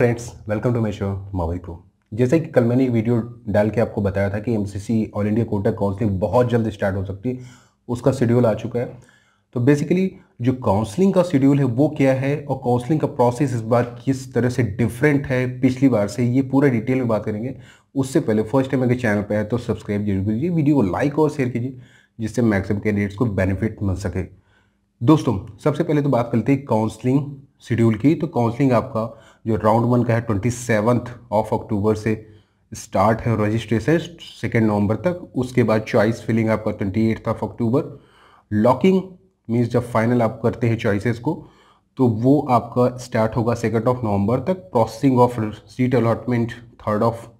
friends welcome to my show मावई crew जैसे कि कल मैंने एक वीडियो डाल के आपको बताया था कि MCC all India quota counselling बहुत जल्द स्टार्ट हो सकती है उसका शेड्यूल आ चुका है तो बेसिकली जो काउंसलिंग का शेड्यूल है वो क्या है और काउंसलिंग का प्रोसेस इस बार किस तरह से डिफरेंट है पिछली बार से ये पूरा डिटेल में बात करेंगे उससे पहले फर्स्ट टाइम अगर चैनल पर है तो सब्सक्राइब जरूर कीजिए वीडियो को लाइक और शेयर कीजिए जिससे मैक्सिमम कैंडिडेट्स को बेनिफिट मिल सके दोस्तों सबसे पहले तो बात करते हैं काउंसलिंग शेड्यूल की तो काउंसलिंग आपका जो राउंड वन का है ट्वेंटी सेवन्थ ऑफ अक्टूबर से स्टार्ट है रजिस्ट्रेशन सेकेंड नवंबर तक उसके बाद चॉइस फिलिंग आपका twenty eighth of October locking means जब फाइनल आप करते हैं चॉइसेस को तो वो आपका स्टार्ट होगा सेकेंड ऑफ नवंबर तक processing of seat allotment third of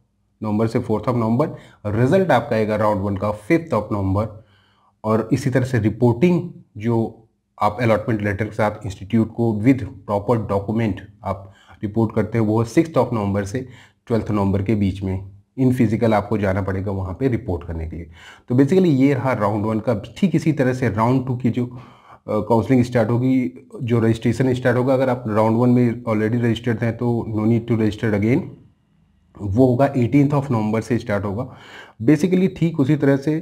November से फोर्थ ऑफ नवंबर रिजल्ट आपका आएगा राउंड वन का फिफ्थ ऑफ नवंबर और इसी तरह से रिपोर्टिंग जो आप अलॉटमेंट लेटर के साथ इंस्टीट्यूट को विद प्रॉपर डॉक्यूमेंट आप रिपोर्ट करते हैं वो सिक्स ऑफ नवंबर से ट्वेल्थ नवंबर के बीच में इन फिजिकल आपको जाना पड़ेगा वहाँ पे रिपोर्ट करने के लिए तो बेसिकली ये रहा राउंड वन का ठीक इसी तरह से राउंड टू की जो काउंसलिंग स्टार्ट होगी जो रजिस्ट्रेशन स्टार्ट होगा अगर आप राउंड वन में ऑलरेडी रजिस्टर्ड हैं तो no need to register again वो होगा एटीनथ ऑफ नवंबर से स्टार्ट होगा बेसिकली ठीक उसी तरह से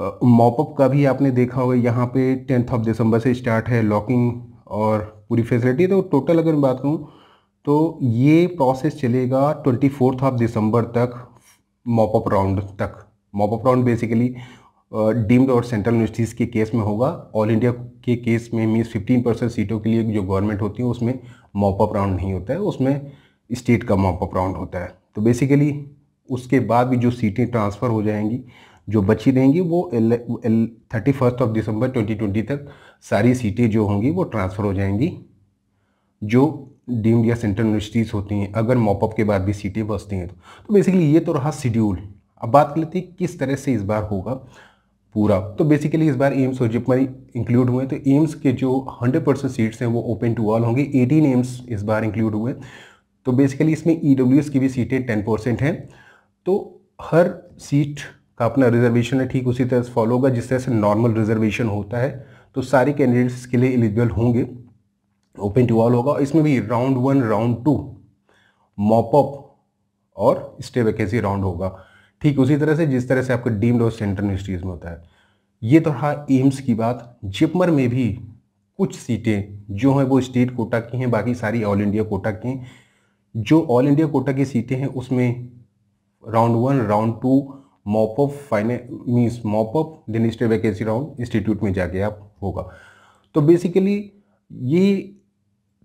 मॉपअप का भी आपने देखा होगा यहाँ पे टेंथ ऑफ दिसंबर से स्टार्ट है लॉकिंग और पूरी फैसिलिटी तो टोटल अगर मैं बात करूँ तो ये प्रोसेस चलेगा ट्वेंटी फोर्थ ऑफ दिसंबर तक मॉपअप राउंड तक मॉपअप राउंड बेसिकली डीम्ड और सेंट्रल यूनिवर्सिटीज़ के केस में होगा ऑल इंडिया के केस में मीन्स फिफ्टीन परसेंट सीटों के लिए जो गवर्नमेंट होती है उसमें मॉपअप राउंड नहीं होता है उसमें स्टेट का मॉपअप राउंड होता है तो बेसिकली उसके बाद भी जो सीटें ट्रांसफ़र हो जाएंगी जो बची रहेंगी वो थर्टी फर्स्ट ऑफ दिसंबर 2020 तक सारी सीटें जो होंगी वो ट्रांसफ़र हो जाएंगी जो डीम्ड या सेंट्रल यूनिवर्सिटीज़ होती हैं अगर मॉपअप के बाद भी सीटें बचती हैं तो, तो बेसिकली ये तो रहा शेड्यूल अब बात कर लेते हैं किस तरह से इस बार होगा पूरा तो बेसिकली इस बार एम्स और जिपमा इंक्लूड हुए हैं तो एम्स के जो 100 परसेंट सीट्स हैं वो ओपन टू ऑल होंगे 18 एम्स इस बार इंक्लूड हुए तो बेसिकली इसमें ई e की भी सीटें 10 परसेंट हैं तो हर सीट का अपना रिजर्वेशन है ठीक उसी तरह से फॉलो होगा जिस तरह से नॉर्मल रिजर्वेशन होता है तो सारे कैंडिडेट्स के लिए एलिजिबल होंगे ओपन टू ऑल होगा इसमें भी round one round two mop up और स्टे वैकेंसी राउंड होगा ठीक उसी तरह से जिस तरह से आपका डीम्ड और सेंट्रल यूनिवर्सिटीज़ में होता है ये तो रहा एम्स की बात जिपमर में भी कुछ सीटें जो हैं वो स्टेट कोटा की हैं बाकी सारी ऑल इंडिया कोटा की हैं जो ऑल इंडिया कोटा की सीटें हैं उसमें round one round two mop up फाइनेंस means mop up Delhi state vacancy round institute में जाके आप होगा तो बेसिकली ये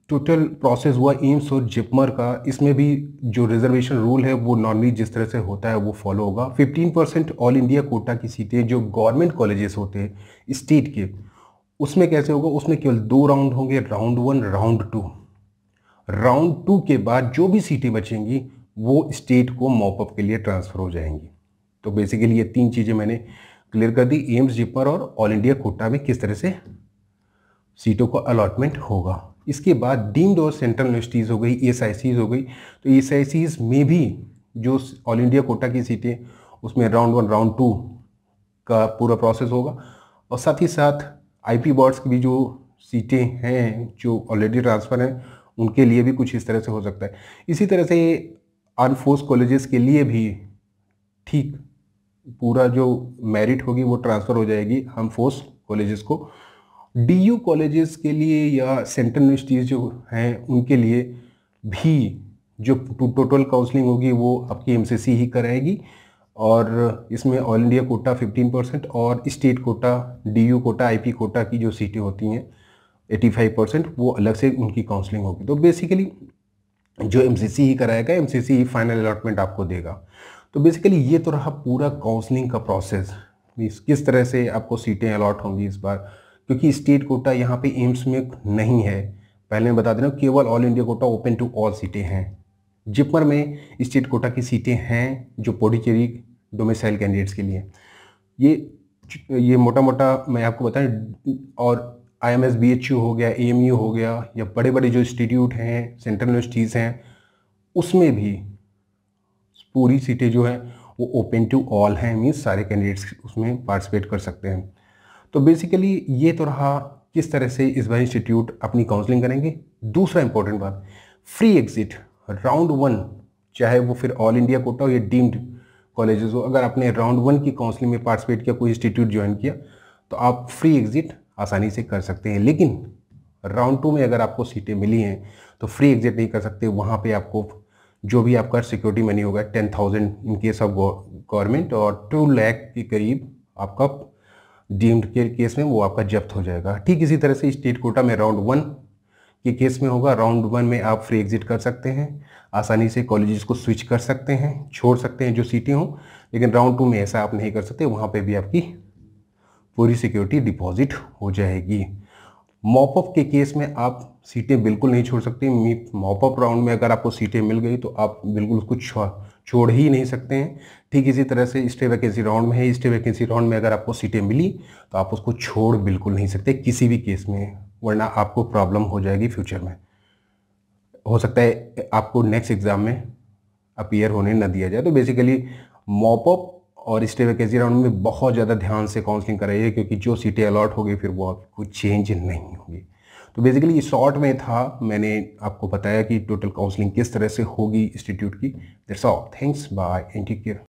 टोटल प्रोसेस हुआ एम्स और जिपमर का इसमें भी जो रिजर्वेशन रूल है वो नॉर्मली जिस तरह से होता है वो फॉलो होगा 15 परसेंट ऑल इंडिया कोटा की सीटें जो गवर्नमेंट कॉलेजेस होते हैं स्टेट के उसमें कैसे होगा उसमें केवल दो राउंड होंगे round one round two round two के बाद जो भी सीटें बचेंगी वो स्टेट को मॉपअप के लिए ट्रांसफ़र हो जाएंगी तो बेसिकली ये तीन चीज़ें मैंने क्लियर कर दी एम्स जिपर और ऑल इंडिया कोटा में किस तरह से सीटों का अलॉटमेंट होगा इसके बाद डीम्ड और सेंट्रल यूनिवर्सिटीज़ हो गई ई हो गई तो ई में भी जो ऑल इंडिया कोटा की सीटें उसमें राउंड वन राउंड टू का पूरा प्रोसेस होगा और साथ ही साथ आई पी बोर्ड्स की भी जो सीटें हैं जो ऑलरेडी ट्रांसफ़र हैं उनके लिए भी कुछ इस तरह से हो सकता है इसी तरह से आर्म फोर्स कॉलेजेस के लिए भी ठीक पूरा जो मेरिट होगी वो ट्रांसफ़र हो जाएगी हम फोर्स कॉलेजेस को डीयू कॉलेजेस के लिए या सेंट्रल यूनिवर्सिटीज़ जो हैं उनके लिए भी जो टोटल काउंसलिंग होगी वो आपकी एम ही कराएगी और इसमें ऑल इंडिया कोटा 15 परसेंट और state quota DU quota IP quota की जो सीटें होती हैं 85 परसेंट वो अलग से उनकी काउंसलिंग होगी तो बेसिकली जो एम ही कराएगा एम ही फाइनल अलॉटमेंट आपको देगा तो बेसिकली ये तो रहा पूरा काउंसलिंग का प्रोसेस मीन्स किस तरह से आपको सीटें अलॉट होंगी इस बार क्योंकि स्टेट कोटा यहाँ पे एम्स में नहीं है पहले मैं बता दे रहा हूँ केवल all India quota open to all सीटें हैं जिपमर में स्टेट कोटा की सीटें हैं जो पोडिचेरी डोमिसाइल कैंडिडेट्स के लिए ये ये मोटा मोटा मैं आपको बताएं और I M S B H U हो गया ए एम यू हो गया या बड़े बड़े जो इंस्टीट्यूट हैं सेंट्रल यूनिवर्सिटीज़ हैं उसमें भी पूरी सीटें जो है वो ओपन टू ऑल हैं मीन्स सारे कैंडिडेट्स उसमें पार्टिसिपेट कर सकते हैं तो बेसिकली ये तो रहा किस तरह से इस बार इंस्टीट्यूट अपनी काउंसलिंग करेंगे दूसरा इंपॉर्टेंट बात फ्री एग्जिट राउंड वन चाहे वो फिर ऑल इंडिया कोटा हो या डीम्ड कॉलेजेस हो अगर आपने राउंड वन की काउंसलिंग में पार्टिसिपेट किया कोई इंस्टीट्यूट ज्वाइन किया तो आप फ्री एग्जिट आसानी से कर सकते हैं लेकिन राउंड टू में अगर आपको सीटें मिली हैं तो फ्री एग्जिट नहीं कर सकते वहाँ पे आपको जो भी आपका सिक्योरिटी मनी होगा ten thousand in case of government और टू लैख के करीब आपका डीम्ड के केस में वो आपका जब्त हो जाएगा ठीक इसी तरह से स्टेट कोटा में राउंड वन के केस में होगा राउंड वन में आप फ्री एग्जिट कर सकते हैं आसानी से कॉलेजेस को स्विच कर सकते हैं छोड़ सकते हैं जो सीटें हों लेकिन राउंड टू में ऐसा आप नहीं कर सकते वहाँ पे भी आपकी पूरी सिक्योरिटी डिपॉजिट हो जाएगी मॉपअप के केस में आप सीटें बिल्कुल नहीं छोड़ सकते मॉपअप राउंड में अगर आपको सीटें मिल गई तो आप बिल्कुल उसको छोड़ ही नहीं सकते हैं ठीक इसी तरह से स्टे वैकेंसी राउंड में है स्टे वैकेंसी राउंड में अगर आपको सीटें मिली तो आप उसको छोड़ बिल्कुल नहीं सकते किसी भी केस में वरना आपको प्रॉब्लम हो जाएगी फ्यूचर में हो सकता है आपको नेक्स्ट एग्ज़ाम में अपीयर होने न दिया जाए तो बेसिकली मॉपअप और स्टे वैकेंसी राउंड में बहुत ज़्यादा ध्यान से काउंसलिंग कराइए क्योंकि जो सीटें अलॉट होगी फिर वो आपको चेंज नहीं होगी तो बेसिकली शॉर्ट में था मैंने आपको बताया कि टोटल काउंसलिंग किस तरह से होगी इंस्टीट्यूट की that's all thanks bye and take care